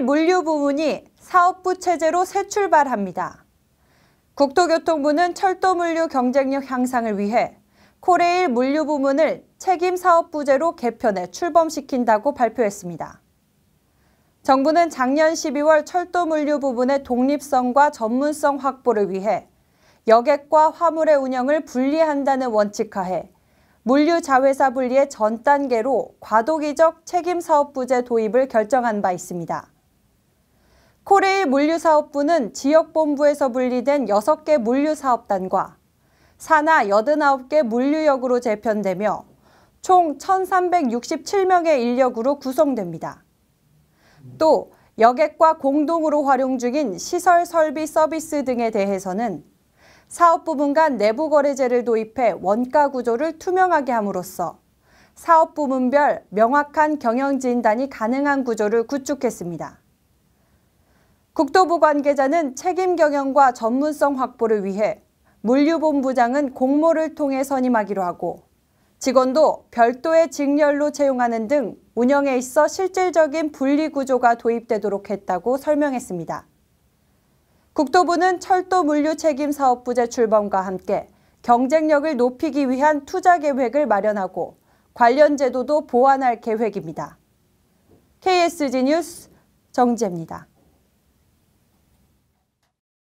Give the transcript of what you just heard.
물류 부문이 사업부 체제로 새 출발합니다. 국토교통부는 철도 물류 경쟁력 향상을 위해 코레일 물류 부문을 책임 사업부제로 개편해 출범시킨다고 발표했습니다. 정부는 작년 12월 철도 물류 부분의 독립성과 전문성 확보를 위해 여객과 화물의 운영을 분리한다는 원칙하에 물류 자회사 분리의 전 단계로 과도기적 책임 사업부제 도입을 결정한 바 있습니다. 코레일 물류사업부는 지역본부에서 분리된 6개 물류사업단과 산하 89개 물류역으로 재편되며 총 1,367명의 인력으로 구성됩니다. 또 여객과 공동으로 활용 중인 시설 설비 서비스 등에 대해서는 사업 부문 간 내부 거래제를 도입해 원가 구조를 투명하게 함으로써 사업 부문별 명확한 경영 진단이 가능한 구조를 구축했습니다. 국토부 관계자는 책임 경영과 전문성 확보를 위해 물류본부장은 공모를 통해 선임하기로 하고 직원도 별도의 직렬로 채용하는 등 운영에 있어 실질적인 분리구조가 도입되도록 했다고 설명했습니다. 국토부는 철도 물류 책임 사업부제 출범과 함께 경쟁력을 높이기 위한 투자 계획을 마련하고 관련 제도도 보완할 계획입니다. KSG 뉴스 정재입니다.